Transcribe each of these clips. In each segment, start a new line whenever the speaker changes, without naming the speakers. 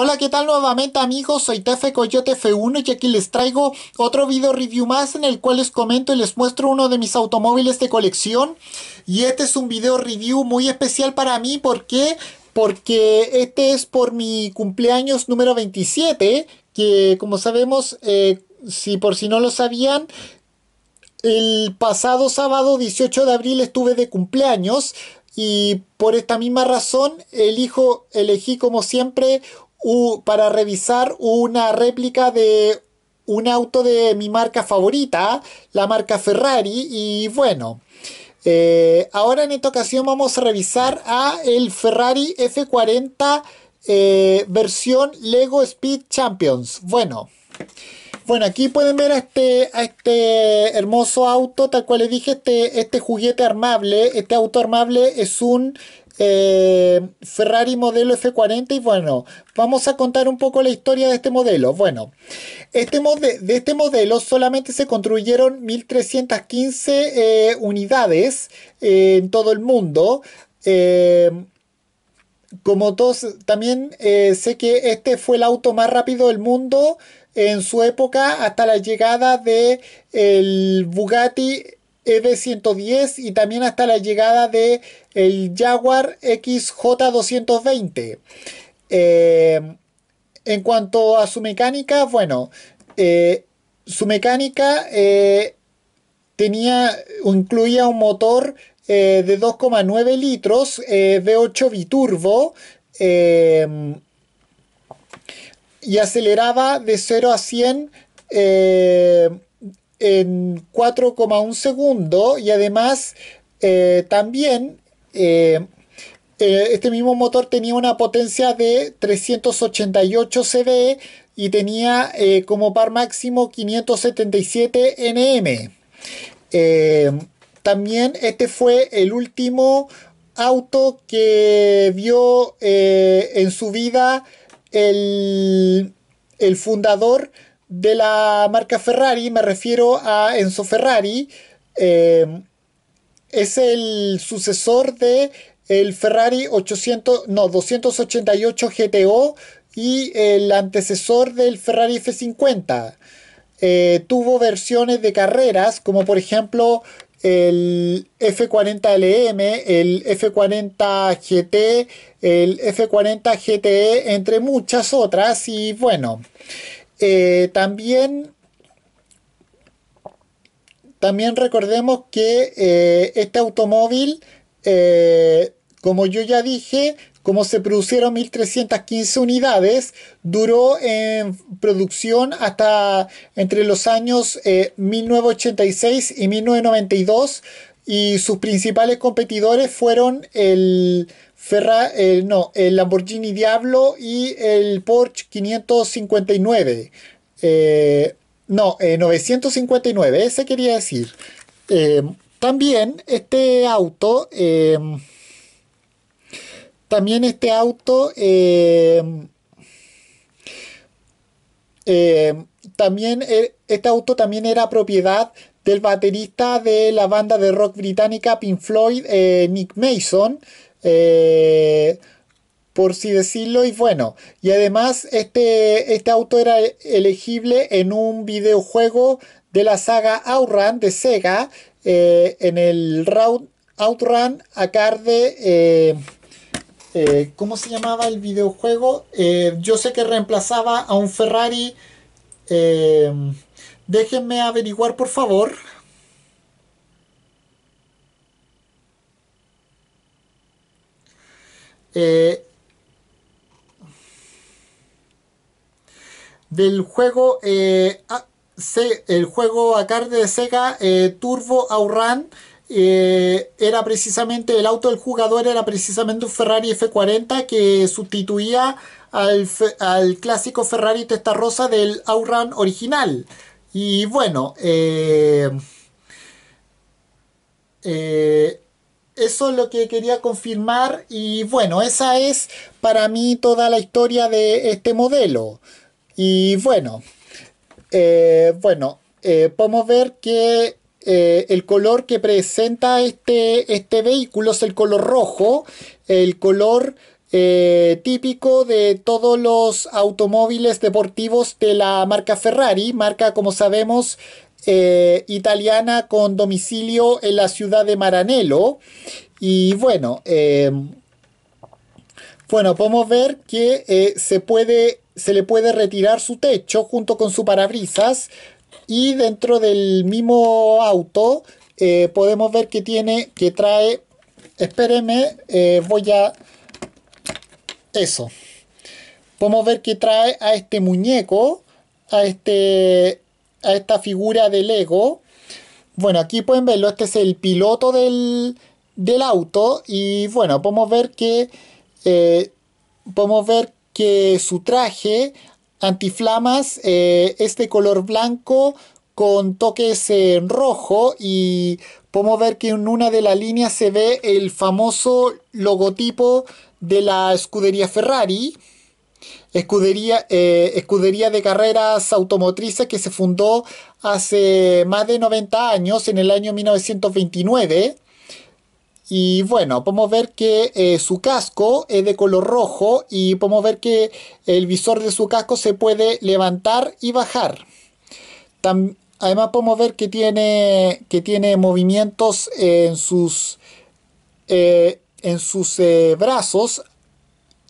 Hola, ¿qué tal nuevamente amigos? Soy Tefe Coyote F1 y aquí les traigo otro video review más en el cual les comento y les muestro uno de mis automóviles de colección. Y este es un video review muy especial para mí qué? porque este es por mi cumpleaños número 27 que como sabemos eh, si por si no lo sabían el pasado sábado 18 de abril estuve de cumpleaños y por esta misma razón elijo, elegí como siempre para revisar una réplica de un auto de mi marca favorita, la marca Ferrari, y bueno. Eh, ahora en esta ocasión vamos a revisar a el Ferrari F40 eh, versión Lego Speed Champions. Bueno, bueno, aquí pueden ver a este, a este hermoso auto, tal cual les dije, este, este juguete armable, este auto armable es un eh, Ferrari modelo F40 y bueno, vamos a contar un poco la historia de este modelo. Bueno, este de este modelo solamente se construyeron 1315 eh, unidades eh, en todo el mundo. como todos, también sé que este fue el auto más rápido del mundo en su época hasta la llegada de el Bugatti EB110 y también hasta la llegada de el Jaguar XJ220. Eh, en cuanto a su mecánica, bueno, eh, su mecánica eh, tenía, incluía un motor eh, de 2,9 litros V8 biturbo em, y aceleraba de 0 a 100 en 4,1 segundo y además eh, también eh, eh, este mismo motor tenía una potencia de 388 CV y tenía como par máximo 577 NM. también este fue el último auto que vio en su vida el, el fundador de la marca Ferrari, me refiero a Enzo Ferrari. Em, es el sucesor de el Ferrari 800, 288 GTO y el antecesor del Ferrari F50. Eh, tuvo versiones de carreras como por ejemplo el F40LM, el F40 GT, el F40 GTE, entre muchas otras y bueno. Eh, también, también recordemos que eh, este automóvil, eh, como yo ya dije, como se produjeron 1.315 unidades, duró en producción hasta entre los años 1986 y 1992, y sus principales competidores fueron el, Ferra, eh, no, el Lamborghini Diablo y el Porsche 559. Eh, no, 959, eh, ese quería decir. también este auto, también este auto, también este auto también era propiedad del baterista de la banda de rock británica Pink Floyd, eh, Nick Mason, eh, por si decirlo, y bueno, y además este, este, auto era elegible en un videojuego de la saga Outrun de Sega, eh, en el Outrun Acarde... ¿cómo se llamaba el videojuego? yo sé que reemplazaba a un Ferrari. Déjenme averiguar, por favor. Eh, del juego eh, ah, el juego Acar de Sega eh, Turbo Auran eh, era precisamente el auto del jugador era precisamente un Ferrari F40 que sustituía al, clásico Ferrari Testarossa del Auran original y bueno, eh, eh, eso es lo que quería confirmar y bueno, esa es para mí toda la historia de este modelo. Y bueno, eh, bueno, podemos ver que el color que presenta este, este vehículo es el color rojo, el color eh, típico de todos los automóviles deportivos de la marca Ferrari, marca como sabemos eh, italiana con domicilio en la ciudad de Maranello. Y bueno, em, bueno, podemos ver que eh, se puede, se le puede retirar su techo junto con su parabrisas y dentro del mismo auto podemos ver que tiene, que trae, espérenme, voy a eso. Podemos ver que trae a este muñeco, a, este, a esta figura de Lego. Bueno, aquí pueden verlo, este es el piloto del, del auto y bueno, podemos ver que... Eh, podemos ver que su traje antiflamas eh, es de color blanco con toques eh, en rojo y podemos ver que en una de las líneas se ve el famoso logotipo de la escudería Ferrari, escudería, eh, escudería de carreras automotrices que se fundó hace más de 90 años, en el año 1929. Y bueno, podemos ver que eh, su casco es de color rojo y podemos ver que el visor de su casco se puede levantar y bajar. Además podemos ver que tiene, que tiene movimientos en sus... Eh, en sus eh, brazos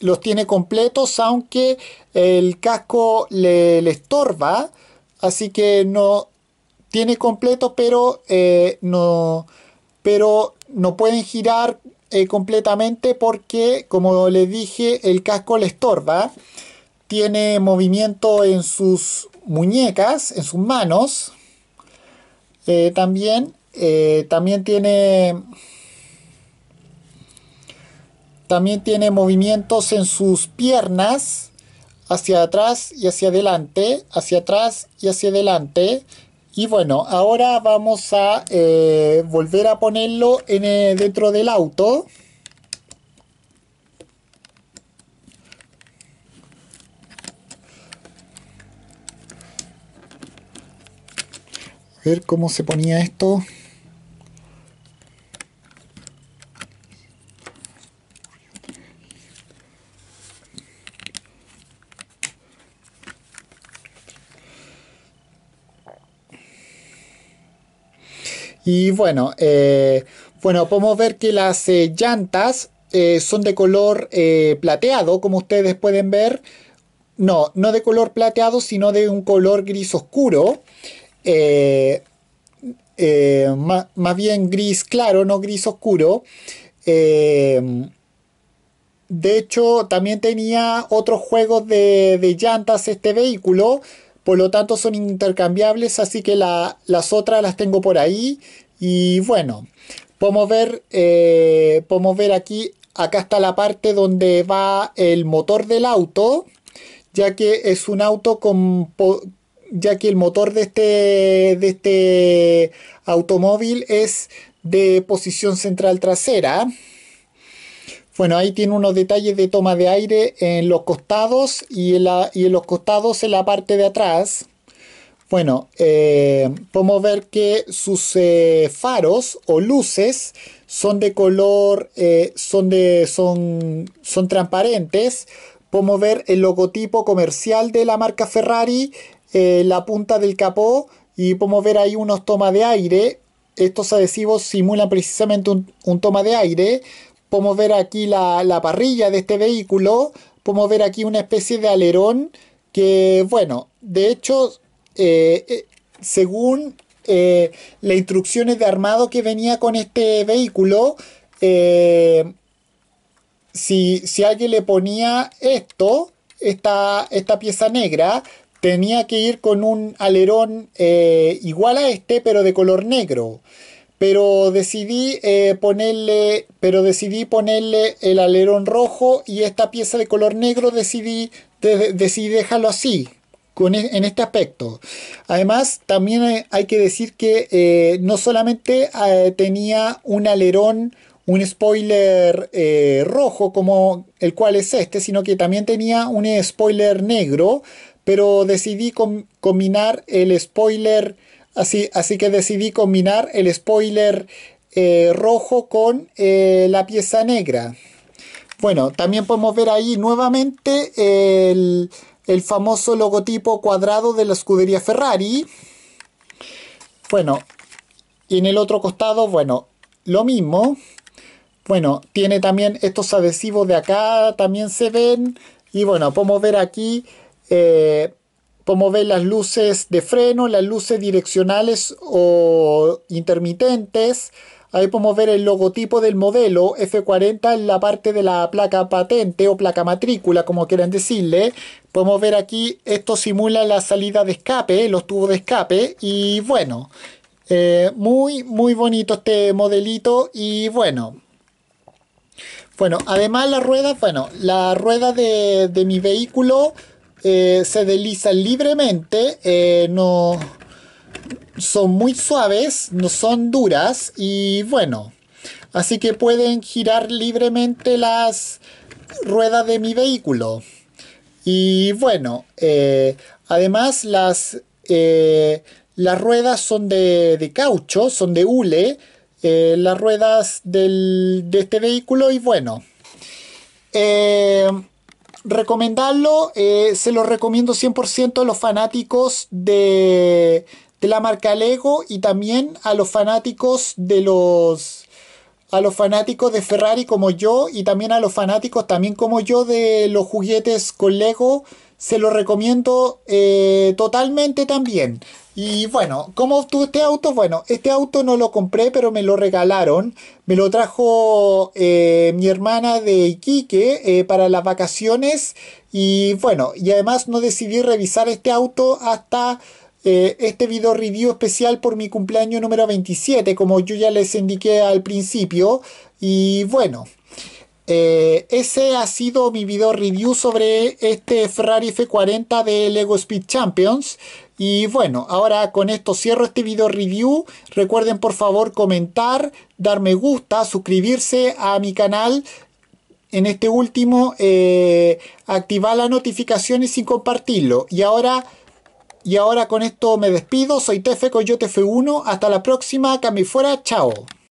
los tiene completos, aunque el casco le, estorba, así que no tiene completo, pero eh, no, pero no pueden girar eh, completamente porque, como les dije, el casco le estorba. Tiene movimiento en sus muñecas, en sus manos. también, también tiene también tiene movimientos en sus piernas hacia atrás y hacia adelante, hacia atrás y hacia adelante. Y bueno, ahora vamos a eh, volver a ponerlo en, eh, dentro del auto. A ver cómo se ponía esto. Y bueno, eh, bueno, podemos ver que las eh, llantas eh, son de color plateado, como ustedes pueden ver. No, no de color plateado, sino de un color gris oscuro. Más, bien gris claro, no gris oscuro. de hecho, también tenía otros juegos de, llantas este vehículo por lo tanto son intercambiables, así que las otras las tengo por ahí. Y bueno, podemos ver, eh, podemos ver aquí, acá está la parte donde va el motor del auto, ya que es un auto con ya que el motor de este, de este automóvil es de posición central trasera. Bueno, ahí tiene unos detalles de toma de aire en los costados y en, y en los costados en la parte de atrás. Bueno, eh, podemos ver que sus eh, faros o luces son de color, eh, son, de, son, son transparentes. Podemos ver el logotipo comercial de la marca Ferrari, la punta del capó y podemos ver ahí unos tomas de aire. Estos adhesivos simulan precisamente un, toma de aire. Podemos ver aquí la, la parrilla de este vehículo. Podemos ver aquí una especie de alerón que, bueno, de hecho eh, eh, según eh, las instrucciones de armado que venía con este vehículo, si, alguien le ponía esto, esta, pieza negra, tenía que ir con un alerón igual a este, pero de color negro. Pero decidí, ponerle, pero decidí ponerle el alerón rojo y esta pieza de color negro decidí, decidí dejarlo así, e, en este aspecto. Además, también hay, que decir que eh, no solamente eh, tenía un alerón, un spoiler eh, rojo como el cual es este, sino que también tenía un spoiler negro, pero decidí combinar el spoiler, así, así que decidí combinar el spoiler rojo con la pieza negra. Bueno, también podemos ver ahí nuevamente el el famoso logotipo cuadrado de la escudería Ferrari. Bueno, y en el otro costado, bueno, lo mismo. Bueno, tiene también estos adhesivos de acá, también se ven. Y bueno, podemos ver aquí, eh, podemos ver las luces de freno, las luces direccionales o intermitentes. Ahí podemos ver el logotipo del modelo F40 en la parte de la placa patente o placa matrícula, como quieran decirle. Podemos ver aquí, esto simula la salida de escape, los tubos de escape. Y bueno, eh, muy, muy bonito este modelito. Y bueno, bueno, además las ruedas, bueno, la rueda de, mi vehículo eh, se desliza libremente, eh, no son muy suaves, no son duras y bueno, así que pueden girar libremente las ruedas de mi vehículo. Y bueno, eh, además las, eh, las ruedas son de, caucho, son de hule, eh, las ruedas de este vehículo y bueno. recomendarlo, se lo recomiendo 100% a los fanáticos de, de la marca Lego y también a los fanáticos de los a los fanáticos de Ferrari como yo y también a los fanáticos también como yo de los juguetes con Lego se los recomiendo eh, totalmente también y bueno, ¿cómo obtuve este auto? Bueno, este auto no lo compré, pero me lo regalaron. Me lo trajo eh, mi hermana de Iquique eh, para las vacaciones. Y bueno, y además no decidí revisar este auto hasta eh, este video review especial por mi cumpleaños número 27, como yo ya les indiqué al principio. Y bueno, eh, ese ha sido mi video review sobre este Ferrari F40 de Lego Speed Champions. Y bueno, ahora con esto cierro este video review. Recuerden por favor comentar, dar me gusta, suscribirse a mi canal en este último eh, activar las notificaciones sin compartirlo. Y ahora y ahora con esto me despido. Soy Tefe yo f 1 Hasta la próxima. Cami fuera. Chao.